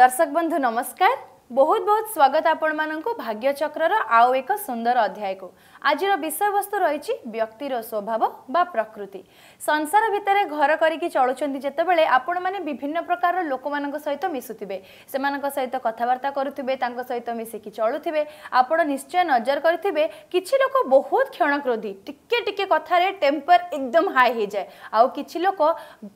दर्शक बंधु नमस्कार ବହୁତ ବହୁତ ସ୍ୱାଗତ ଆପଣମାନଙ୍କୁ ଭାଗ୍ୟଚକ୍ରର ଆଉ ଏକ ସୁନ୍ଦର ଅଧ୍ୟାୟକୁ ଆଜିର ବିଷୟବସ୍ତୁ ରହିଛି ବ୍ୟକ୍ତିର ସ୍ୱଭାବ ବା ପ୍ରକୃତି ସଂସାର ଭିତରେ ଘର କରିକି ଚଳୁଛନ୍ତି ଯେତେବେଳେ ଆପଣମାନେ ବିଭିନ୍ନ ପ୍ରକାରର ଲୋକମାନଙ୍କ ସହିତ ମିଶୁଥିବେ ସେମାନଙ୍କ ସହିତ କଥାବାର୍ତ୍ତା କରୁଥିବେ ତାଙ୍କ ସହିତ ମିଶିକି ଚଳୁଥିବେ ଆପଣ ନିଶ୍ଚୟ ନଜର କରିଥିବେ କିଛି ଲୋକ ବହୁତ କ୍ଷଣକ୍ରୋଧୀ ଟିକେ ଟିକେ କଥାରେ ଟେମ୍ପର ଏକଦମ ହାଇ ହେଇଯାଏ ଆଉ କିଛି ଲୋକ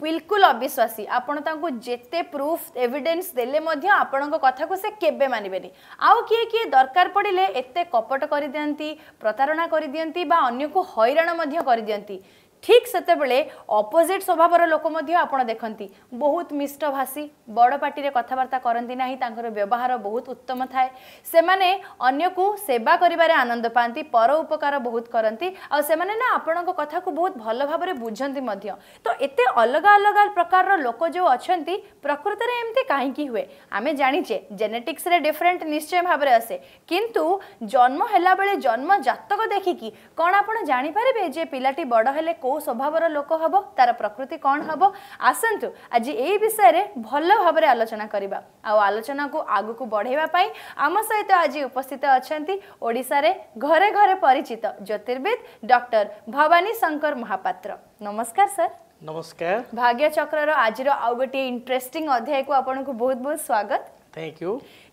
ବିଲକୁଲ ଅବିଶ୍ୱାସୀ ଆପଣ ତାଙ୍କୁ ଯେତେ ପ୍ରୁଫ୍ ଏଭିଡେନ୍ସ ଦେଲେ ମଧ୍ୟ ଆପଣଙ୍କ କଥାକୁ ସେ କେବେ କେବେ ମାନିବେନି ଆଉ କିଏ କିଏ ଦରକାର ପଡ଼ିଲେ ଏତେ କପଟ କରିଦିଅନ୍ତି ପ୍ରତାରଣା କରିଦିଅନ୍ତି ବା ଅନ୍ୟକୁ ହଇରାଣ ମଧ୍ୟ କରିଦିଅନ୍ତି ঠিক ସେତେବେଳେ ଅପୋଜିଟ୍ ସ୍ୱଭାବର ଲୋକ ମଧ୍ୟ ଆପଣ ଦେଖନ୍ତି ବହୁତ ମିଷ୍ଟଭାଷୀ ବଡ଼ ପାଟିରେ କଥାବାର୍ତ୍ତା କରନ୍ତି ନାହିଁ ତାଙ୍କର ବ୍ୟବହାର ବହୁତ ଉତ୍ତମ ଥାଏ ସେମାନେ ଅନ୍ୟକୁ ସେବା କରିବାରେ ଆନନ୍ଦ ପାଆନ୍ତି ପର ଉପକାର ବହୁତ କରନ୍ତି ଆଉ ସେମାନେ ନା ଆପଣଙ୍କ କଥାକୁ ବହୁତ ଭଲ ଭାବରେ ବୁଝନ୍ତି ମଧ୍ୟ ତ ଏତେ ଅଲଗା ଅଲଗା ପ୍ରକାରର ଲୋକ ଯେଉଁ ଅଛନ୍ତି ପ୍ରକୃତରେ ଏମିତି କାହିଁକି ହୁଏ ଆମେ ଜାଣିଛେ ଜେନେଟିକ୍ସରେ ଡିଫରେଣ୍ଟ ନିଶ୍ଚୟ ଭାବରେ ଆସେ କିନ୍ତୁ ଜନ୍ମ ହେଲା ବେଳେ ଜନ୍ମ ଜାତକ ଦେଖିକି କ'ଣ ଆପଣ ଜାଣିପାରିବେ ଯେ ପିଲାଟି ବଡ଼ ହେଲେ କେଉଁ କେଉଁ ସ୍ୱଭାବର ଲୋକ ହେବ ତାର ପ୍ରକୃତି କ'ଣ ହେବ ଆସନ୍ତୁ ଆଜି ଏଇ ବିଷୟରେ ଭଲ ଭାବରେ ଆଲୋଚନା କରିବା ଆଉ ଆଲୋଚନାକୁ ଆଗକୁ ବଢ଼େଇବା ପାଇଁ ଆମ ସହିତ ଆଜି ଉପସ୍ଥିତ ଅଛନ୍ତି ଓଡ଼ିଶାରେ ଘରେ ଘରେ ପରିଚିତ ଜ୍ୟୋତିର୍ବିଦ ଡକ୍ଟର ଭବାନୀ ଶଙ୍କର ମହାପାତ୍ର ନମସ୍କାର ସାର୍ ନମସ୍କାର ଭାଗ୍ୟ ଚକ୍ରର ଆଜିର ଆଉ ଗୋଟିଏ ଇଣ୍ଟରେଷ୍ଟିଂ ଅଧ୍ୟାୟକୁ ଆପଣଙ୍କୁ ବହୁତ ବହୁତ ସ୍ୱାଗତ ଥ୍ୟାଙ୍କ ୟୁ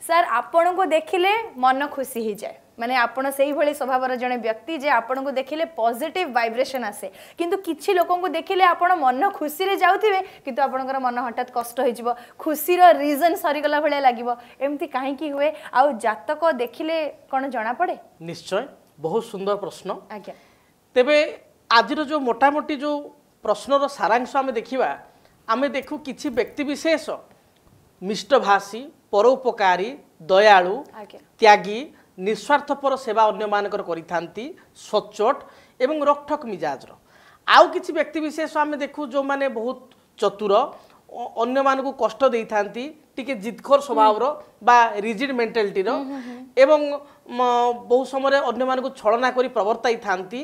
ସାର୍ ଆପଣଙ୍କୁ ଦେଖିଲେ ମନ ଖୁସି ହେଇଯାଏ মানে আপন সেইভাবে স্বভাবর জন ব্যক্তি যে আপনার দেখলে পজিটিভ ভাইব্রেসন আসে কিন্তু কিছু লোক দেখলে আপনার মন খুশি যাওয়া কিন্তু আপনার মন হঠাৎ কষ্ট হয়ে যাব খুশির রিজন সরিগলা ভাল লাগিব এমতি কী হুয়ে আতক দেখলে কোণ জনা পড়ে নিশ্চয় বহু সুন্দর প্রশ্ন আজ্ঞা তেবে আজির যে মোটামুটি যে প্রশ্নর সারাংশ আমি দেখা আমি দেখু কিছু ব্যক্তি বিশেষ মিষ্টভাষী পরোপকারী দয়াড়ু ত্যাগী ନିଃସ୍ୱାର୍ଥପର ସେବା ଅନ୍ୟମାନଙ୍କର କରିଥାନ୍ତି ସଚ୍ଚୋଟ ଏବଂ ରକ୍ଠକ ମିଜାଜର ଆଉ କିଛି ବ୍ୟକ୍ତିବିଶେଷ ଆମେ ଦେଖୁ ଯେଉଁମାନେ ବହୁତ ଚତୁର ଅନ୍ୟମାନଙ୍କୁ କଷ୍ଟ ଦେଇଥାନ୍ତି ଟିକେ ଜିଦ୍ଖୋର ସ୍ୱଭାବର ବା ରିଜିଡ୍ ମେଣ୍ଟାଲିଟିର ଏବଂ ବହୁ ସମୟରେ ଅନ୍ୟମାନଙ୍କୁ ଛଳନା କରି ପ୍ରବର୍ତ୍ତାଇଥାନ୍ତି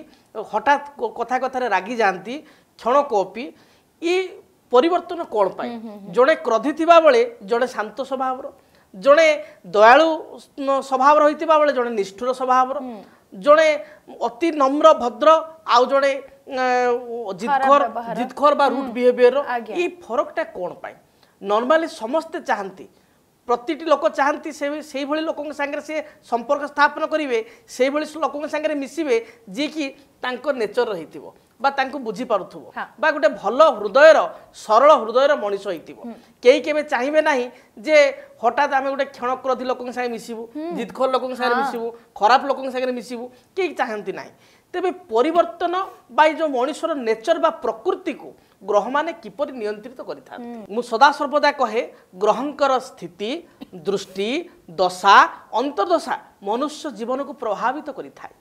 ହଠାତ୍ କଥା କଥାରେ ରାଗି ଯାଆନ୍ତି କ୍ଷଣକୋପି ଇ ପରିବର୍ତ୍ତନ କ'ଣ ପାଇଁ ଜଣେ କ୍ରଧି ଥିବାବେଳେ ଜଣେ ଶାନ୍ତ ସ୍ୱଭାବର ଜଣେ ଦୟାଳୁ ସ୍ୱଭାବ ରହିଥିବା ବେଳେ ଜଣେ ନିଷ୍ଠୁର ସ୍ୱଭାବର ଜଣେ ଅତି ନମ୍ର ଭଦ୍ର ଆଉ ଜଣେ ଜିଦଖୋର ଜିଦଖୋର ବା ରୁଟ୍ ବିହେଭିଅରର ଏଇ ଫରକଟା କ'ଣ ପାଇଁ ନର୍ମାଲି ସମସ୍ତେ ଚାହାନ୍ତି ପ୍ରତିଟି ଲୋକ ଚାହାନ୍ତି ସେ ସେଇଭଳି ଲୋକଙ୍କ ସାଙ୍ଗରେ ସେ ସମ୍ପର୍କ ସ୍ଥାପନ କରିବେ ସେଇଭଳି ଲୋକଙ୍କ ସାଙ୍ଗରେ ମିଶିବେ ଯିଏକି ତାଙ୍କ ନେଚର ରହିଥିବ বা তাঁকু বুঝিপারুব বা গোটে ভাল হৃদয়ের সরল হৃদয়ের মানুষ হইথিব কেই কেবে চাইবে না যে হঠাৎ আমি গোটে ক্ষণক্রোধী লোক সাথে মিশিবু জিদখোর লোক সাথে মিশিবু খারাপ লোক সাথে মিশিবু কেই চাহতি না তেমনি পরিবর্তন বা এই যে মানুষের নেচর বা প্রকৃতি কু গ্রহ মানে কিপর নিয়ন্ত্রিত করে থাকে মু সদা সর্বদা কহে গ্রহঙ্কর স্থিতি দৃষ্টি দশা অন্তর্দশা মনুষ্য জীবনকে প্রভাবিত করে থাকে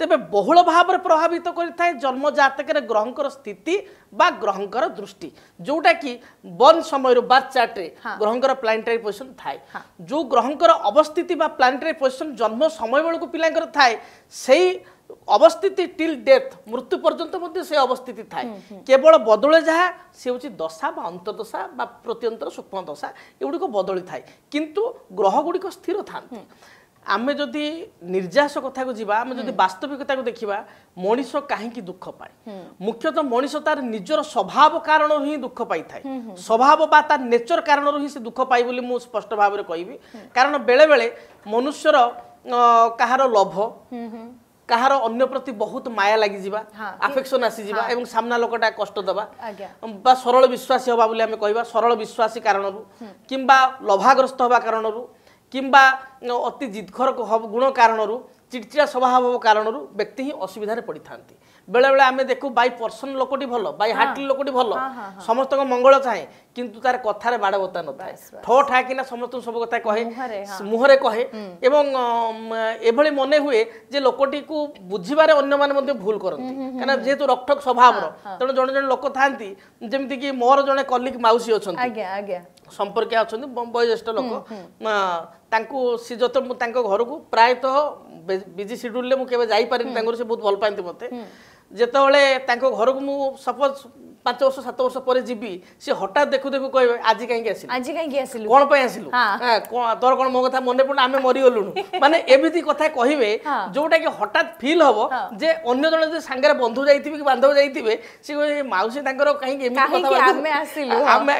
ତେବେ ବହୁଳ ଭାବରେ ପ୍ରଭାବିତ କରିଥାଏ ଜନ୍ମଜାତକରେ ଗ୍ରହଙ୍କର ସ୍ଥିତି ବା ଗ୍ରହଙ୍କର ଦୃଷ୍ଟି ଯେଉଁଟାକି ବର୍ଣ୍ଣ ସମୟରୁ ବାର୍ଥ ଚାର୍ଟରେ ଗ୍ରହଙ୍କର ପ୍ଲାନେଟାରୀ ପୋଜିସନ୍ ଥାଏ ଯେଉଁ ଗ୍ରହଙ୍କର ଅବସ୍ଥିତି ବା ପ୍ଲାନେଟାରୀ ପୋଜିସନ୍ ଜନ୍ମ ସମୟ ବେଳକୁ ପିଲାଙ୍କର ଥାଏ ସେଇ অবস্থিতি টিল ডেথ মৃত্যু পর্যন্ত মধ্যে সে অবস্থিতি থাকে কেবল বদলে যা সে হচ্ছে দশা বা অন্তর্দশা বা প্রত্যন্তর সূক্ষ্ম দশা এগুড়ি বদলি থাকে কিন্তু গ্রহগুড়ি স্থির থাকে ଆମେ ଯଦି ନିର୍ଯାସ କଥାକୁ ଯିବା ଆମେ ଯଦି ବାସ୍ତବିକତାକୁ ଦେଖିବା ମଣିଷ କାହିଁକି ଦୁଃଖ ପାଏ ମୁଖ୍ୟତଃ ମଣିଷ ତାର ନିଜର ସ୍ୱଭାବ କାରଣରୁ ହିଁ ଦୁଃଖ ପାଇଥାଏ ସ୍ୱଭାବ ବା ତା ନେଚର କାରଣରୁ ହିଁ ସେ ଦୁଃଖ ପାଏ ବୋଲି ମୁଁ ସ୍ପଷ୍ଟ ଭାବରେ କହିବି କାରଣ ବେଳେବେଳେ ମନୁଷ୍ୟର କାହାର ଲୋଭ କାହାର ଅନ୍ୟ ପ୍ରତି ବହୁତ ମାୟା ଲାଗିଯିବା ଆଫେକ୍ସନ ଆସିଯିବା ଏବଂ ସାମ୍ନା ଲୋକଟା କଷ୍ଟ ଦେବା ବା ସରଳ ବିଶ୍ୱାସୀ ହେବା ବୋଲି ଆମେ କହିବା ସରଳ ବିଶ୍ୱାସୀ କାରଣରୁ କିମ୍ବା ଲୋଭାଗ୍ରସ୍ତ ହେବା କାରଣରୁ কিংবা অতি জিদখর গুণ কারণর চিড়চিড়া স্বভাব কারণর ব্যক্তি হি অসুবিধার পড়ি থাকে বেড়ে বেড়ে আমি দেখু বাই পর্সন লোকটি ভাল বাই হার্টলি লোকটি ভাল সমস্ত মঙ্গল চাহে কিন্তু তার কথার বাড়বতা নথায় ঠো ঠা কিনা সমস্ত সব কথা কহে মুহরে কহে এবং এভাবে মনে হুয়ে যে লোকটি কু বুঝিবার অন্য মানে মধ্যে ভুল করতে কেন যেহেতু রকঠক স্বভাবর তেমন জন জন লোক থাকে যেমিতি কি মোর জনে কলিক মাউসী অনেক সম্পর্কে অনেক বয়োজ্যেষ্ঠ লোক ତାଙ୍କୁ ସେ ଯେତେବେଳେ ମୁଁ ତାଙ୍କ ଘରକୁ ପ୍ରାୟତଃ ବିଜି ସିଡ୍ୟୁଲ୍ରେ ମୁଁ କେବେ ଯାଇପାରିନି ତାଙ୍କର ସେ ବହୁତ ଭଲ ପାଆନ୍ତି ମୋତେ ଯେତେବେଳେ ତାଙ୍କ ଘରକୁ ମୁଁ ସପୋଜ୍ ପାଞ୍ଚ ବର୍ଷ ସାତ ବର୍ଷ ପରେ ଯିବି ସେ ହଠାତ୍ ଦେଖୁ ଦେଖୁ କହିବେ ଆଜି କାହିଁକି ଆସିଲୁ ଆଜି କାହିଁକି ଆସିଲୁ କ'ଣ ପାଇଁ ଆସିଲୁ ତୋର କ'ଣ ମୋ କଥା ମନେ ପଡ଼ୁନି ଆମେ ମରିଗଲୁଣୁ ମାନେ ଏମିତି କଥା କହିବେ ଯୋଉଟା କି ହଠାତ୍ ଫିଲ୍ ହବ ଯେ ଅନ୍ୟ ଜଣେ ଯଦି ସାଙ୍ଗରେ ବନ୍ଧୁ ଯାଇଥିବେ କି ବାନ୍ଧବ ଯାଇଥିବେ ସେ କହିବେ ମାଉସୀ ତାଙ୍କର କାହିଁକି ଏମିତି ଆମେ ଆସିଲୁ ଆମେ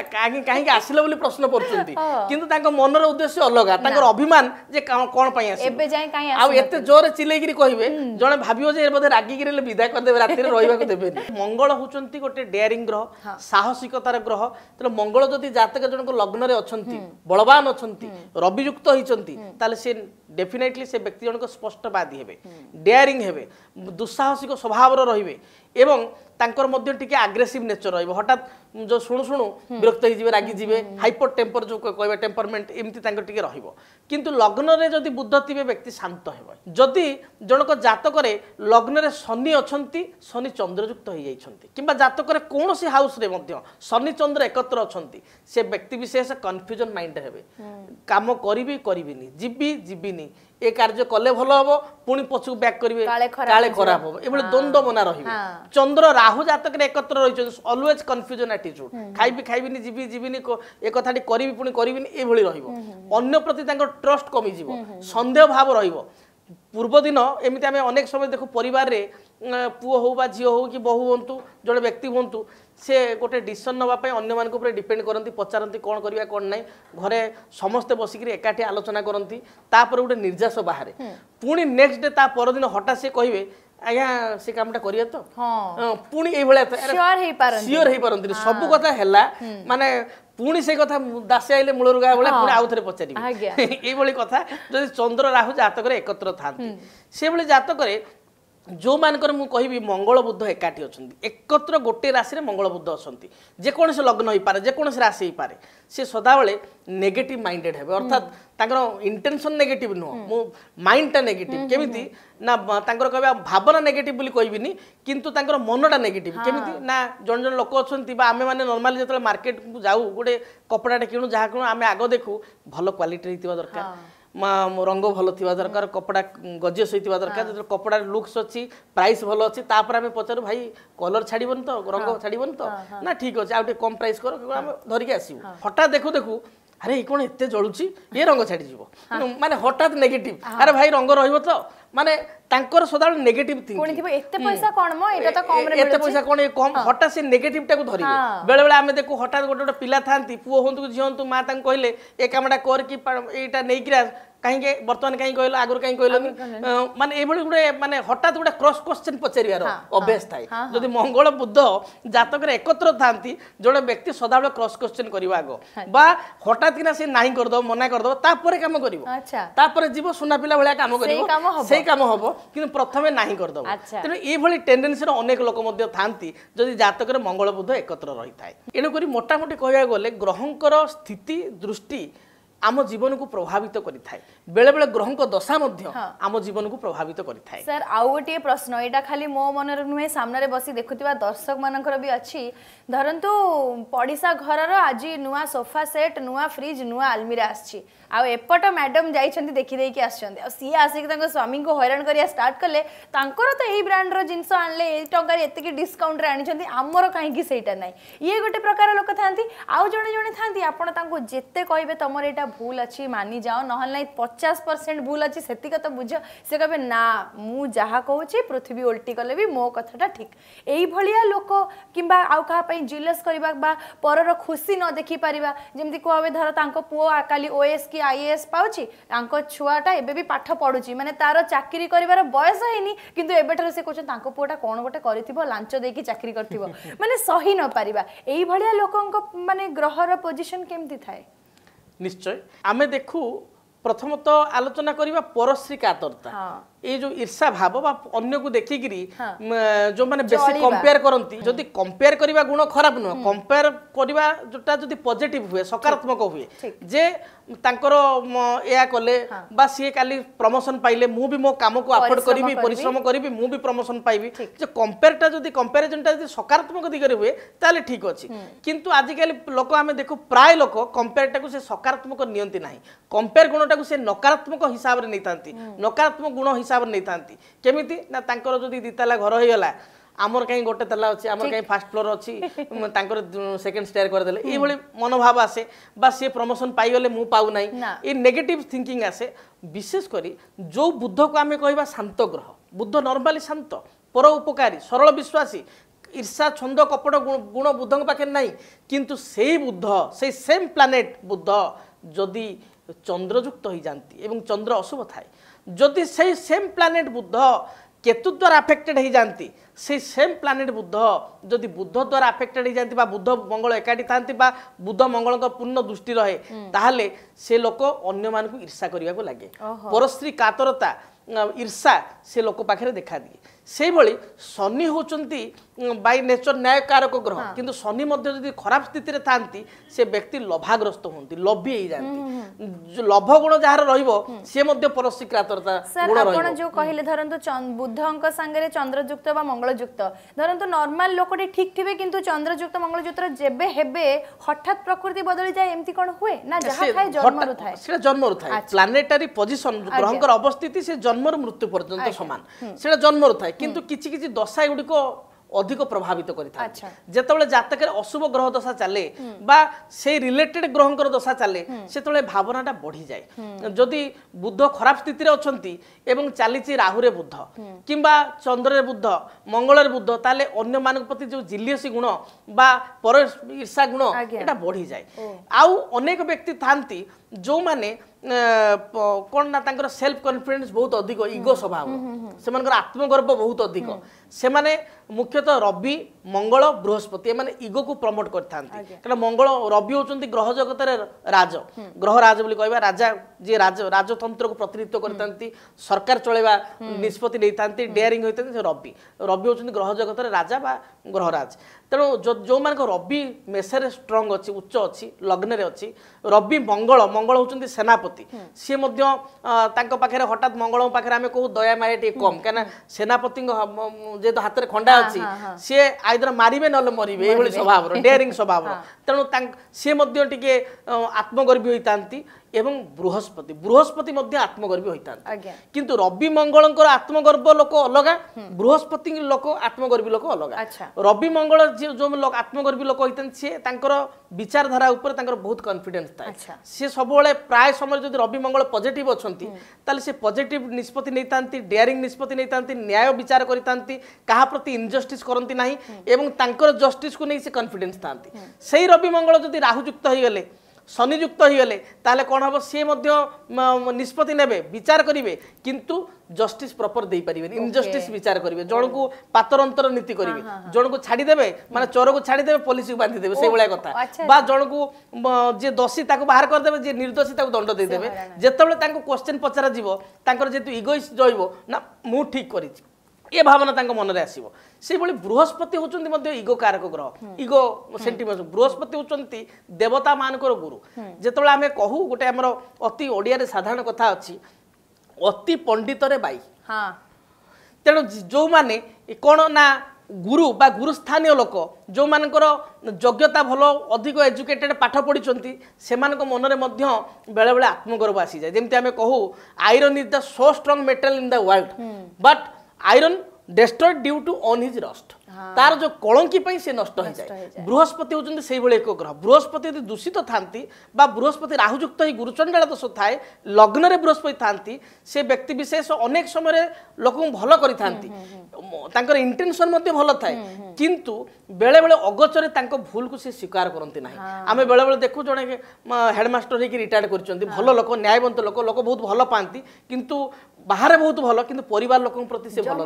କାହିଁକି ଆସିଲ ବୋଲି ପ୍ରଶ୍ନ କରୁଛନ୍ତି କିନ୍ତୁ ତାଙ୍କ ମନର ଉଦ୍ଦେଶ୍ୟ ଅଲଗା ତାଙ୍କର ଅଭିମାନ ଯେ କ'ଣ ପାଇଁ ଆସିଲୁ ଏବେ ଯାଏ କାହିଁ ଆଉ ଏତେ ଜୋରରେ ଚିଲେଇକିରି କହିବେ ଜଣେ ଭାବିବ ଯେ ବୋଧେ ରାଗିକିରି ହେଲେ ବିଦା କରିଦେବେ ରାତିରେ ରହିବାକୁ ଦେବେନି ମଙ୍ଗଳ ହେଉଛନ୍ତି ଗୋଟେ ଡେୟାରିଂ ଡେରିଂ ଗ୍ରହ ସାହସିକତାର ଗ୍ରହ ତେଣୁ ମଙ୍ଗଳ ଯଦି ଜାତକ ଜଣଙ୍କ ଲଗ୍ନରେ ଅଛନ୍ତି ବଳବାନ ଅଛନ୍ତି ରବିଯୁକ୍ତ ହୋଇଛନ୍ତି ତାହେଲେ ସେ ଡେଫିନେଟଲି ସେ ବ୍ୟକ୍ତି ଜଣକ ସ୍ପଷ୍ଟବାଦୀ ହେବେ ଡେୟାରିଂ ହେବେ ଦୁଃସାହସିକ ସ୍ୱଭାବର ରହିବେ ଏବଂ ତାଙ୍କର ମଧ୍ୟ ଟିକେ ଆଗ୍ରେସିଭ୍ ନେଚର ରହିବ ହଠାତ୍ ଯେଉଁ ଶୁଣୁ ଶୁଣୁ ବିରକ୍ତ ହେଇଯିବେ ରାଗିଯିବେ ହାଇପର ଟେମ୍ପର ଯେଉଁ କହିବେ ଟେମ୍ପରମେଣ୍ଟ ଏମିତି ତାଙ୍କର ଟିକେ ରହିବ କିନ୍ତୁ ଲଗ୍ନରେ ଯଦି ବୁଦ୍ଧ ଥିବେ ବ୍ୟକ୍ତି ଶାନ୍ତ ହେବ ଯଦି ଜଣକ ଜାତକରେ ଲଗ୍ନରେ ଶନି ଅଛନ୍ତି ଶନି ଚନ୍ଦ୍ରଯୁକ୍ତ ହେଇଯାଇଛନ୍ତି କିମ୍ବା ଜାତକରେ କୌଣସି ହାଉସ୍ରେ ମଧ୍ୟ ଶନି ଚନ୍ଦ୍ର ଏକତ୍ର ଅଛନ୍ତି ସେ ବ୍ୟକ୍ତିବିଶେଷ କନଫ୍ୟୁଜନ୍ ମାଇଣ୍ଡରେ ହେବେ କାମ କରିବି କରିବିନି ଯିବି ଯିବିନି ଏ କାର୍ଯ୍ୟ କଲେ ଭଲ ହବ ପୁଣି ପଛକୁ ବ୍ୟାକ୍ କରିବେ କାଳେ ଖରାପ ହବ ଏଭଳି ଦ୍ୱନ୍ଦ୍ୱ ମନା ରହିବେ ଚନ୍ଦ୍ର ରାହୁ ଜାତକରେ ଏକତ୍ର ରହିଛନ୍ତି ଅଲୱେଜ୍ କନଫ୍ୟୁଜନ୍ ଆଟିଚ୍ୟୁଡ୍ ଖାଇବି ଖାଇବିନି ଯିବି ଯିବିନି ଏ କଥାଟି କରିବି ପୁଣି କରିବିନି ଏଭଳି ରହିବ ଅନ୍ୟ ପ୍ରତି ତାଙ୍କର ଟ୍ରଷ୍ଟ କମିଯିବ ସନ୍ଦେହ ଭାବ ରହିବ ପୂର୍ବ ଦିନ ଏମିତି ଆମେ ଅନେକ ସମୟ ଦେଖୁ ପରିବାରରେ ପୁଅ ହଉ ବା ଝିଅ ହଉ କି ବୋହୁ ହୁଅନ୍ତୁ ଜଣେ ବ୍ୟକ୍ତି ହୁଅନ୍ତୁ সে গোটে ডিসিশন নেওয়া অন্য মানুষ উপরে ডিপেন্ড করতে পচারতি কোণ করা কোণ নাই ঘরে সমস্তে বসিকি একাঠি আলোচনা করতে তাপরে গোটে নির্যাস বাহারে পুঁ নেক্সট ডে তা দিন হঠাৎ সে কহবে আজ্ঞা সে কামটা করিয়া তো পুঁ এইভাবে সিওর হয়ে পারতি সবু কথা হল মানে পুনি সেই কথা দাসে আইলে মূলর গা বলে পুনি থেকে পচারি এইভাবে কথা যদি চন্দ্র রাহু জাতকরে একত্র থাকে সেভাবে জাতকরে ଯେଉଁମାନଙ୍କର ମୁଁ କହିବି ମଙ୍ଗଳ ବୁଦ୍ଧ ଏକାଠି ଅଛନ୍ତି ଏକତ୍ର ଗୋଟିଏ ରାଶିରେ ମଙ୍ଗଳ ବୁଦ୍ଧ ଅଛନ୍ତି ଯେକୌଣସି ଲଗ୍ନ ହେଇପାରେ ଯେକୌଣସି ରାଶି ହେଇପାରେ ସେ ସଦାବେଳେ ନେଗେଟିଭ୍ ମାଇଣ୍ଡେଡ୍ ହେବେ ଅର୍ଥାତ୍ ତାଙ୍କର ଇଣ୍ଟେନସନ୍ ନେଗେଟିଭ୍ ନୁହଁ ମୁଁ ମାଇଣ୍ଡଟା ନେଗେଟିଭ୍ କେମିତି ନା ତାଙ୍କର କହିବା ଭାବନା ନେଗେଟିଭ୍ ବୋଲି କହିବିନି କିନ୍ତୁ ତାଙ୍କର ମନଟା ନେଗେଟିଭ୍ କେମିତି ନା ଜଣେ ଜଣେ ଲୋକ ଅଛନ୍ତି ବା ଆମେମାନେ ନର୍ମାଲି ଯେତେବେଳେ ମାର୍କେଟକୁ ଯାଉ ଗୋଟେ କପଡ଼ାଟେ କିଣୁ ଯାହା କିଣୁ ଆମେ ଆଗ ଦେଖୁ ଭଲ କ୍ୱାଲିଟି ହେଇଥିବା ଦରକାର রঙ ভাল থাকা দরকার কপড়া গজিয়স হয়ে দরকার যেত কপড়ার লুকস অছি প্রাইস ভাল অছি তাপরে আমি পচারু ভাই কলর ছাড়বনি তো রঙ ছাড়বনি তো না ঠিক আছে আউ টিকে কম প্রাইস কর আমি ধরিকি আসবু হঠাৎ দেখু দেখু আরে এই কোণ এতে জলুছি এ রঙ ছাড়িযিব মানে হঠাৎ নেগেটিভ আরে ভাই রঙ রহব তো মানে ତାଙ୍କର ସଦାବେଳେ ନେଗେଟିଭ ଥିଙ୍କିଙ୍ଗ ଏତେ ପଇସା କ'ଣ ମ ଏଇଟା ତ କମ୍ ଏତେ ପଇସା କ'ଣ କମ୍ ହଠାତ୍ ସେ ନେଗେଟିଭଟାକୁ ଧରିବେ ବେଳେବେଳେ ଆମେ ଦେଖୁ ହଠାତ୍ ଗୋଟେ ଗୋଟେ ପିଲା ଥାନ୍ତି ପୁଅ ହୁଅନ୍ତୁ ଝିଅ ହୁଅନ୍ତୁ ମା ତାଙ୍କୁ କହିଲେ ଏ କାମଟା କରିକି ଏଇଟା ନେଇକିରି କାହିଁକି ବର୍ତ୍ତମାନ କାହିଁ କହିଲ ଆଗରୁ କାହିଁ କହିଲନି ମାନେ ଏଇଭଳି ଗୋଟେ ମାନେ ହଠାତ୍ ଗୋଟେ କ୍ରସ୍ କ୍ୱେଶ୍ଚିନ୍ ପଚାରିବାର ଅଭ୍ୟାସ ଥାଏ ଯଦି ମଙ୍ଗଳ ବୁଦ୍ଧ ଜାତକରେ ଏକତ୍ର ଥାନ୍ତି ଜଣେ ବ୍ୟକ୍ତି ସଦାବେଳେ କ୍ରସ୍ କ୍ୱେଶ୍ଚିନ୍ କରିବ ଆଗ ବା ହଠାତ୍ କିନା ସେ ନାହିଁ କରିଦେବ ମନା କରିଦେବ ତାପରେ କାମ କରିବ ତାପରେ ଯିବ ସୁନା ପିଲା ଭଳିଆ କାମ କରିବ ସେଇ କାମ ହବ କିନ୍ତୁ ପ୍ରଥମେ ନାହିଁ କରିଦେବ ତେଣୁ ଏଇଭଳି ଟେଣ୍ଡେନ୍ସିର ଅନେକ ଲୋକ ମଧ୍ୟ ଥାନ୍ତି ଯଦି ଜାତକରେ ମଙ୍ଗଳ ବୁଦ୍ଧ ଏକତ୍ର ରହିଥାଏ ଏଣୁକରି ମୋଟାମୋଟି କହିବାକୁ ଗଲେ ଗ୍ରହଙ୍କର ସ୍ଥିତି ଦୃଷ୍ଟି আম জীবনকু প্রভাবিত করে থাকে বেড়ে বেড়ে গ্রহঙ্ক দশা মধ্য আম জীবনকু প্রভাবিত করে থাকে স্যার আউ গোটিয়ে প্রশ্ন এটা খালি মো মনের নুহে সামনে বসি দেখুবা দর্শক মানকর বি অছি ধরন্তু পড়িশা ঘরর আজি নূয়া সোফা সেট নূয়া ফ্রিজ নূয়া আলমিরা আসছি আউ এপট ম্যাডাম যাইছেন দেখি দেখি আসছেন আর সি আসিকি তাঙ্ক স্বামীকে হইরাণ করিয়া স্টার্ট কলে তাঙ্কর তো এই ব্র্যান্ডর জিনিস আনলে এই টঙ্কার এতকি ডিসকাউন্টরে আনিছেন আমর কাহিকি সেইটা নাই ইয়ে গোটে প্রকার লোক থাকে আউ জনে জনে থাকে আপনার তাঙ্কু যেতে কইবে তোমার এটা ভুল ଅଛି ମାନି ଯାଅ ନହେଲେ ନାହିଁ ପଚାଶ ପରସେଣ୍ଟ ଭୁଲ ଅଛି ସେତିକ ତ ବୁଝ ସେ କହିବେ ନା ମୁଁ ଯାହା କହୁଛି ପୃଥିବୀ ଓଲଟି କଲେ ବି ମୋ କଥାଟା ଠିକ୍ ଏଇଭଳିଆ ଲୋକ କିମ୍ବା ଆଉ କାହା ପାଇଁ ଜିଲସ୍ କରିବା ବା ପରର ଖୁସି ନ ଦେଖିପାରିବା ଯେମିତି କୁହାହୁଏ ଧର ତାଙ୍କ ପୁଅ କାଲି ଓଏସ୍ କି ଆଇଏଏସ୍ ପାଉଛି ତାଙ୍କ ଛୁଆଟା ଏବେ ବି ପାଠ ପଢ଼ୁଛି ମାନେ ତାର ଚାକିରି କରିବାର ବୟସ ହେଇନି କିନ୍ତୁ ଏବେଠାରୁ ସେ କହୁଛନ୍ତି ତାଙ୍କ ପୁଅଟା କ'ଣ ଗୋଟେ କରିଥିବ ଲାଞ୍ଚ ଦେଇକି ଚାକିରି କରିଥିବ ମାନେ ସହି ନ ପାରିବା ଏଇଭଳିଆ ଲୋକଙ୍କ ମାନେ ଗ୍ରହର ପୋଜିସନ୍ କେମିତି ଥାଏ ନିଶ୍ଚୟ ଆମେ ଦେଖୁ ପ୍ରଥମତଃ ଆଲୋଚନା କରିବା ପରଶ୍ରୀ କାତରତା এই যে ঈর্ষা ভাব বা অন্য অন্যকে দেখিকি যে বেশি কম্পেয়ার করতে যদি কম্পেয়ার করা গুণ খারাপ নুহ কম্পেয়ার করা যেটা যদি পজিটিভ হুয়ে সকারাৎমক হুয়ে যে তাঁকর এয়া কলে বা সি কালি প্রমোশন পাইলে মু মো কামকু আফোর্ড করিবি পরিশ্রম করিবি মু প্রমোশন পাইবি যে কম্পেয়ারটা যদি কম্পারিজনটা যদি সকারাৎমক দিগরে হুয়ে তাহলে ঠিক আছে কিন্তু আজিকালি লোক আমি দেখু প্রায় লোক কম্পেয়ারটাকে সে সকারাৎমক নিয়ন্তি না কম্পেয়ার গুণটাকে সে নকারাৎমক হিসাবে নিয়ে নকারাৎমক গুণ ହିସାବରେ ନେଇଥାନ୍ତି କେମିତି ନା ତାଙ୍କର ଯଦି ଦୁଇ ତାଲା ଘର ହେଇଗଲା ଆମର କାହିଁ ଗୋଟେ ତାଲା ଅଛି ଆମର କାହିଁ ଫାଷ୍ଟ ଫ୍ଲୋର ଅଛି ତାଙ୍କର ସେକେଣ୍ଡ ଷ୍ଟେୟାର କରିଦେଲେ ଏଇଭଳି ମନୋଭାବ ଆସେ ବା ସିଏ ପ୍ରମୋସନ ପାଇଗଲେ ମୁଁ ପାଉନାହିଁ ଏ ନେଗେଟିଭ୍ ଥିଙ୍କିଂ ଆସେ ବିଶେଷ କରି ଯେଉଁ ବୁଦ୍ଧକୁ ଆମେ କହିବା ଶାନ୍ତ ଗ୍ରହ ବୁଦ୍ଧ ନର୍ମାଲି ଶାନ୍ତ ପର ଉପକାରୀ ସରଳ ବିଶ୍ୱାସୀ ঈর্ষা ছন্দ কপট গুণ বুদ্ধଙ୍କ ପାଖରେ ନାହିଁ କିନ୍ତୁ ସେଇ ବୁଦ୍ଧ ସେଇ ସେମ୍ ପ୍ଲାନେଟ୍ ବୁଦ୍ଧ ଯଦି ଚନ୍ଦ୍ରଯୁକ୍ତ ହୋଇଯାନ୍ତି ଏବଂ ଚନ୍ଦ୍ର ଅଶୁଭ ଥାଏ ଯଦି ସେଇ ସେମ୍ ପ୍ଲାନେଟ୍ ବୁଦ୍ଧ କେତୁ ଦ୍ୱାରା ଆଫେକ୍ଟେଡ଼୍ ହୋଇଯାଆନ୍ତି ସେଇ ସେମ୍ ପ୍ଲାନେଟ୍ ବୁଦ୍ଧ ଯଦି ବୁଦ୍ଧ ଦ୍ୱାରା ଆଫେକ୍ଟେଡ଼୍ ହୋଇଯାଆନ୍ତି ବା ବୁଦ୍ଧ ମଙ୍ଗଳ ଏକାଠି ଥାନ୍ତି ବା ବୁଦ୍ଧ ମଙ୍ଗଳଙ୍କ ପୂର୍ଣ୍ଣ ଦୃଷ୍ଟି ରହେ ତାହେଲେ ସେ ଲୋକ ଅନ୍ୟମାନଙ୍କୁ ଈର୍ଷା କରିବାକୁ ଲାଗେ ପରଶ୍ରୀ କାତରତା ଇର୍ଷା ସେ ଲୋକ ପାଖରେ ଦେଖାଦିଏ ସେହିଭଳି ଶନି ହେଉଛନ୍ତି ବାଇ ନେଚର ନ୍ୟାୟକାରକ ଗ୍ରହ କିନ୍ତୁ ଶନି ମଧ୍ୟ ଯଦି ଖରାପ ସ୍ଥିତିରେ ଥାନ୍ତି ସେ ବ୍ୟକ୍ତି ଲୋଭାଗ୍ରସ୍ତ ହୁଅନ୍ତି ଲୋଭି ହେଇଯାନ୍ତି ଲୋଭ ଗୁଣ ଯାହାର ରହିବ ସେ ମଧ୍ୟ ପରଶିକ୍ରାତରତା ଗୁଣ ରହିବ ଆପଣ ଯୋଉ କହିଲେ ଧରନ୍ତୁ ବୁଦ୍ଧଙ୍କ ସାଙ୍ଗରେ ଚନ୍ଦ୍ରଯୁକ୍ତ ବା ମଙ୍ଗଳଯୁକ୍ତ ଧରନ୍ତୁ ନର୍ମାଲ ଲୋକଟି ଠିକ ଥିବେ କିନ୍ତୁ ଚନ୍ଦ୍ରଯୁକ୍ତ ମଙ୍ଗଳଯୁକ୍ତର ଯେବେ ହେବେ ହଠାତ୍ ପ୍ରକୃତି ବଦଳି ଯାଏ ଏମିତି କଣ ହୁଏ ନା ଯାହା ଥାଏ ଜନ୍ମରୁ ଥାଏ ସେଟା ଜନ୍ମରୁ ଥାଏ ପ୍ଲାନେଟାରୀ ପୋଜିସନ ଗ୍ରହଙ୍କର ଅବସ୍ଥିତି ସେ ଜନ୍ମ জন্মর মৃত্যু পর্যন্ত সমান সেটা জন্মর থাকে কিন্তু কিছু কিছু দশা এগুড়িক অধিক প্রভাবিত করে থাকে যেতবে জাতকের অশুভ গ্রহ দশা চলে বা সেই রিলেটেড গ্রহঙ্কর দশা চলে সেতবে ভাবনাটা বড়ি যায় যদি বুদ্ধ খারাপ স্থিতিরে অনেক এবং চালিছি রাহুরে বুদ্ধ কিংবা চন্দ্রের বুদ্ধ মঙ্গলের বুদ্ধ তাহলে অন্য মানুষ প্রতি যে জিলিয়সি গুণ বা পর ঈর্ষা গুণ এটা বড়ি যায় আউ অনেক ব্যক্তি থাকে ଯେଉଁମାନେ କ'ଣ ନା ତାଙ୍କର ସେଲ୍ଫ କନଫିଡେନ୍ସ ବହୁତ ଅଧିକ ଇଗୋ ସ୍ୱଭାବ ସେମାନଙ୍କର ଆତ୍ମଗର୍ବ ବହୁତ ଅଧିକ ସେମାନେ ମୁଖ୍ୟତଃ ରବି মঙ্গল বৃহস্পতি এমানে ইগোকে প্রমোট করে থাকে কারণ মঙ্গল রবি হচ্ছেন গ্রহ জগতের রাজ গ্রহ রাজ বলে কহবা রাজা যে রাজতন্ত্রকে প্রতিনিধিত্ব করে থাকে সরকার চলাইবা নিষ্পতি নিয়ে থাকে ডেয়ারিং হয়ে থাকে সে রবি রবি হচ্ছেন গ্রহ জগতের রাজা বা গ্রহরাজ তেমন যে রবি মেষের স্ট্রং অছি উচ্চ অছি লগ্নরে অছি রবি মঙ্গল মঙ্গল হচ্ছেন সেনাপতি সি তাঙ্ক পাখে হঠাৎ মঙ্গল পাখে আমি কেউ দয়া মায়া টিকে কম কেন সেনাপতি যেহেতু হাতের খন্ডা অছি সি ଆଇଦର ମାରିବେ ନହେଲେ ମରିବେ ଏଇଭଳି ସ୍ୱଭାବର ଡେରିଂ ସ୍ୱଭାବର ତେଣୁ ତା ସିଏ ମଧ୍ୟ ଟିକେ ଆତ୍ମଗର୍ବି ହୋଇଥାନ୍ତି ଏବଂ ବୃହସ୍ପତି ବୃହସ୍ପତି ମଧ୍ୟ ଆତ୍ମଗର୍ଭୀ ହୋଇଥାନ୍ତି କିନ୍ତୁ ରବି ମଙ୍ଗଳଙ୍କର ଆତ୍ମଗର୍ଭ ଲୋକ ଅଲଗା ବୃହସ୍ପତି ଲୋକ ଆତ୍ମଗର୍ଭୀ ଲୋକ ଅଲଗା ରବି ମଙ୍ଗଳ ଯେଉଁ ଆତ୍ମଗର୍ଭୀ ଲୋକ ହୋଇଥାନ୍ତି ସିଏ ତାଙ୍କର ବିଚାରଧାରା ଉପରେ ତାଙ୍କର ବହୁତ କନଫିଡେନ୍ସ ଥାଏ ସିଏ ସବୁବେଳେ ପ୍ରାୟ ସମୟରେ ଯଦି ରବି ମଙ୍ଗଳ ପଜିଟିଭ୍ ଅଛନ୍ତି ତାହେଲେ ସେ ପଜିଟିଭ୍ ନିଷ୍ପତ୍ତି ନେଇଥାନ୍ତି ଡେୟାରିଂ ନିଷ୍ପତ୍ତି ନେଇଥାନ୍ତି ନ୍ୟାୟ ବିଚାର କରିଥାନ୍ତି କାହା ପ୍ରତି ଇନଜଷ୍ଟିସ୍ କରନ୍ତି ନାହିଁ ଏବଂ ତାଙ୍କର ଜଷ୍ଟିସ୍କୁ ନେଇ ସେ କନଫିଡେନ୍ସ ଥାନ୍ତି ସେଇ ରବି ମଙ୍ଗଳ ଯଦି ରାହୁଯୁକ୍ତ ହୋଇଗଲେ শনিযুক্ত হয়ে গেলে তাহলে কম হব সে নিষ্পতি নেবে বিচার করবে কিন্তু জস্টিস প্রপর দিয়ে পারবে ইনজস্টিস বিচার করবে জনক পাতরন্তর নীতি করবে জনক ছাড়িদেবে মানে চোরক ছাড়িদেবে পুলিশকে বাঁধিদেবে সেইভাবে কথা বা জনকু যে দোষী তাকে বাহার করে দেবে যে নির্দোষী তাকে দণ্ড দিয়ে দেবে যেতবে তাকে কোশ্চেন পচারা যাব তাঁর যেহেতু ইগোইস জয়ব না মু ঠিক করেছি ଏ ଭାବନା ତାଙ୍କ ମନରେ ଆସିବ ସେହିଭଳି ବୃହସ୍ପତି ହେଉଛନ୍ତି ମଧ୍ୟ ଇଗୋ କାରକ ଗ୍ରହ ଇଗୋ ସେଣ୍ଟିମେଣ୍ଟ ବୃହସ୍ପତି ହେଉଛନ୍ତି ଦେବତାମାନଙ୍କର ଗୁରୁ ଯେତେବେଳେ ଆମେ କହୁ ଗୋଟେ ଆମର ଅତି ଓଡ଼ିଆରେ ସାଧାରଣ କଥା ଅଛି ଅତି ପଣ୍ଡିତରେ ବାଇ ତେଣୁ ଯେଉଁମାନେ କ'ଣ ନା ଗୁରୁ ବା ଗୁରୁସ୍ଥାନୀୟ ଲୋକ ଯେଉଁମାନଙ୍କର ଯୋଗ୍ୟତା ଭଲ ଅଧିକ ଏଜୁକେଟେଡ଼୍ ପାଠ ପଢ଼ିଛନ୍ତି ସେମାନଙ୍କ ମନରେ ମଧ୍ୟ ବେଳେବେଳେ ଆତ୍ମଗର୍ବ ଆସିଯାଏ ଯେମିତି ଆମେ କହୁ iron is the so strong material in the world but iron destroyed due to on his rust ତାର ଯେଉଁ କଳଙ୍କି ପାଇଁ ସେ ନଷ୍ଟ ହୋଇଯାଏ ବୃହସ୍ପତି ହେଉଛନ୍ତି ସେଇଭଳି ଏକ ଗ୍ରହ ବୃହସ୍ପତି ଯଦି ଦୂଷିତ ଥାନ୍ତି ବା ବୃହସ୍ପତି ରାହୁଯୁକ୍ତ ହୋଇ ଗୁରୁଚଣ୍ଡାଳ ଦୋଷ ଥାଏ ଲଗ୍ନରେ ବୃହସ୍ପତି ଥାନ୍ତି ସେ ବ୍ୟକ୍ତି ବିଶେଷ ଅନେକ ସମୟରେ ଲୋକଙ୍କୁ ଭଲ କରିଥାନ୍ତି ତାଙ୍କର ଇଣ୍ଟେନସନ୍ ମଧ୍ୟ ଭଲ ଥାଏ କିନ୍ତୁ ବେଳେବେଳେ ଅଗଚରେ ତାଙ୍କ ଭୁଲକୁ ସେ ସ୍ୱୀକାର କରନ୍ତି ନାହିଁ ଆମେ ବେଳେବେଳେ ଦେଖୁ ଜଣେ ହେଡ଼ମାଷ୍ଟର ହେଇକି ରିଟାୟାର୍ଡ଼ କରିଛନ୍ତି ଭଲ ଲୋକ ନ୍ୟାୟବନ୍ତ ଲୋକ ଲୋକ ବହୁତ ଭଲ ପାଆନ୍ତି କିନ୍ତୁ ବାହାରେ ବହୁତ ଭଲ କିନ୍ତୁ ପରିବାର ଲୋକଙ୍କ ପ୍ରତି ସେ ଭଲ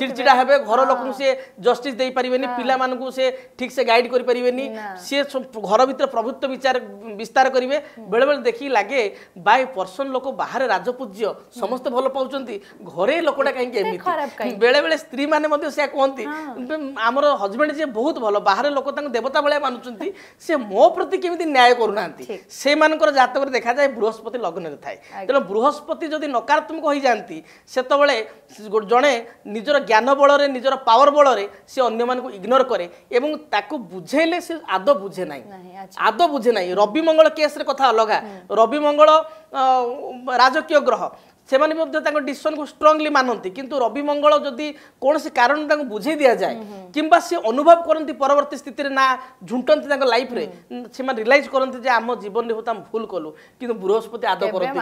ଚିଡ଼ଚିଡ଼ା ହେବେ ଘର ଲୋକଙ୍କୁ ସିଏ জস্টিস ଦେଇପାରିବେନି ପିଲାମାନଙ୍କୁ ସେ ଠିକ୍ ସେ ଗାଇଡ୍ କରିପାରିବେନି ସିଏ ଘର ଭିତରେ ପ୍ରଭୁତ୍ୱ ବିଚାର ବିସ୍ତାର କରିବେ ବେଳେବେଳେ ଦେଖିକି ଲାଗେ ବାଏ ପର୍ସନ ଲୋକ ବାହାରେ ରାଜପୂଜ୍ୟ ସମସ୍ତେ ଭଲ ପାଉଛନ୍ତି ଘରେ ଲୋକଟା କାହିଁକି ଏମିତି ବେଳେବେଳେ ସ୍ତ୍ରୀମାନେ ମଧ୍ୟ ସେୟା କୁହନ୍ତି ଆମର ହଜବେଣ୍ଡ ଯିଏ ବହୁତ ଭଲ ବାହାରେ ଲୋକ ତାଙ୍କୁ ଦେବତା ଭଳିଆ ମାନୁଛନ୍ତି ସେ ମୋ ପ୍ରତି କେମିତି ନ୍ୟାୟ କରୁନାହାନ୍ତି ସେମାନଙ୍କର ଜାତକରେ ଦେଖାଯାଏ ବୃହସ୍ପତି ଲଗ୍ନରେ ଥାଏ ତେଣୁ ବୃହସ୍ପତି ଯଦି ନକାରାତ୍ମକ ହୋଇଯାଆନ୍ତି ସେତେବେଳେ ଜଣେ ନିଜର ଜ୍ଞାନ ବଳରେ ନିଜର ପାୱାର ବଳରେ ଫଳରେ ସେ ଅନ୍ୟମାନଙ୍କୁ ଇଗ୍ନୋର କରେ ଏବଂ ତାକୁ ବୁଝେଇଲେ ସେ ଆଦୌ ବୁଝେ ନାହିଁ ଆଦୌ ବୁଝେ ନାହିଁ ରବି ମଙ୍ଗଳ କେସ୍ରେ କଥା ଅଲଗା ରବି ମଙ୍ଗଳ ରାଜକୀୟ ଗ୍ରହ ସେମାନେ ମଧ୍ୟ ତାଙ୍କ ଡିସିସନକୁ ଷ୍ଟ୍ରଙ୍ଗଲି ମାନନ୍ତି କିନ୍ତୁ ରବି ମଙ୍ଗଳ ଯଦି କୌଣସି କାରଣ ତାଙ୍କୁ ବୁଝେଇ ଦିଆଯାଏ କିମ୍ବା ସେ ଅନୁଭବ କରନ୍ତି ପରବର୍ତ୍ତୀ ସ୍ଥିତିରେ ନା ଝୁଣ୍ଟନ୍ତି ତାଙ୍କ ଲାଇଫରେ ସେମାନେ ରିଲାଇଜ କରନ୍ତି ଯେ ଆମ ଜୀବନରେ ହଉ ଆମେ ଭୁଲ କଲୁ କିନ୍ତୁ ବୃହସ୍ପତି ଆଦର କରନ୍ତି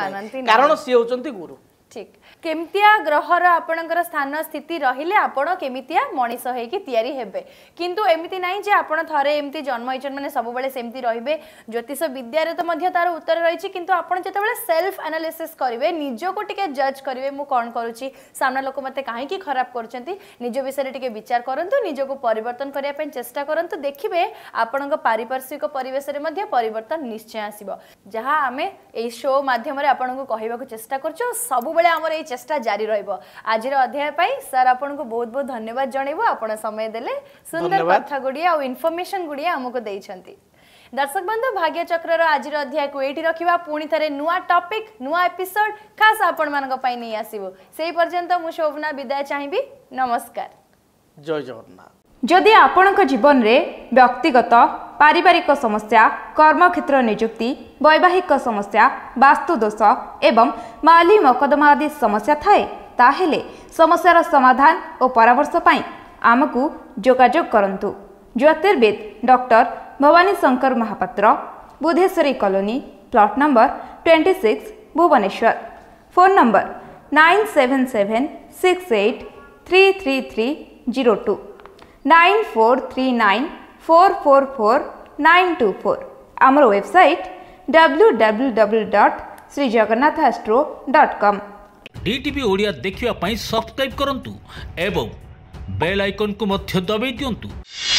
କାରଣ ସିଏ ହେଉଛନ୍ତି ଗୁରୁ ঠিক কেমতিয়া গ্রহর আপনার স্থান স্থিতি রহলে আপনার কেমিতিয়া মনিষ হয়েকি তৈরি হবে কিন্তু এমিতি নাই যে আপনার থরে এমতি জন্ম হয়েছেন মানে সবুলে সেমতি রহবে জ্যোতিষ বিদ্যার তো তার উত্তর রয়েছে কিন্তু আপনার যেতবে সেলফ আনালিসিস করবে নিজকে টিকে জজ করবে মু কণ করুছি সামনা লোক মতো কী খারাপ করছেন নিজ বিষয়ে টিকে বিচার করতু নিজকে পরিবর্তন করা চেষ্টা করতু দেখবে আপনার পারিপার্শ্বিক পরিবেশের মধ্যে পরিবর্তন নিশ্চয় আসব যা আমি এই শো মাধ্যমে আপনার কহবাক চেষ্টা করছো সবুলে ସବୁବେଳେ ଆମର ଏଇ ଚେଷ୍ଟା ଜାରି ରହିବ ଆଜିର ଅଧ୍ୟାୟ ପାଇଁ ସାର୍ ଆପଣଙ୍କୁ ବହୁତ ବହୁତ ଧନ୍ୟବାଦ ଜଣାଇବୁ ଆପଣ ସମୟ ଦେଲେ ସୁନ୍ଦର କଥା ଗୁଡ଼ିଏ ଆଉ ଇନଫର୍ମେସନ୍ ଗୁଡ଼ିଏ ଆମକୁ ଦେଇଛନ୍ତି ଦର୍ଶକ ବନ୍ଧୁ ଭାଗ୍ୟଚକ୍ରର ଆଜିର ଅଧ୍ୟାୟକୁ ଏଇଠି ରଖିବା ପୁଣି ଥରେ ନୂଆ ଟପିକ୍ ନୂଆ ଏପିସୋଡ୍ ଖାସ୍ ଆପଣମାନଙ୍କ ପାଇଁ ନେଇ ଆସିବୁ ସେଇ ପର୍ଯ୍ୟନ୍ତ ମୁଁ ଶୋଭନା ବିଦାୟ ଚାହିଁବି ନମସ୍କାର ଜୟ ଜଗନ୍ନାଥ प जीवन व्यक्तिगत पारिवारिक समस्या कर्म क्षेत्र नियुक्ति वैवाहिक समस्या वास्तुदोष एवं माली मकदमा आदि समस्या थाए ताहेले समस्यार समाधान ओमर्श पनि आमकु जाँदा ज्योतिर्विद doctor Bhabani Shankar Mohapatra Budheswari colony plot number twenty six Bhubaneswar phone number nine seven seven six eight three three three zero two 9439444924 আমার ওয়েবসাইট www.srijagannathastro.com ডিটিভি ওড়িয়া দেখিবা পাই সাবস্ক্রাইব করন্তু এবং বেল আইকনকু মধ্য দবাই দিয়ন্তু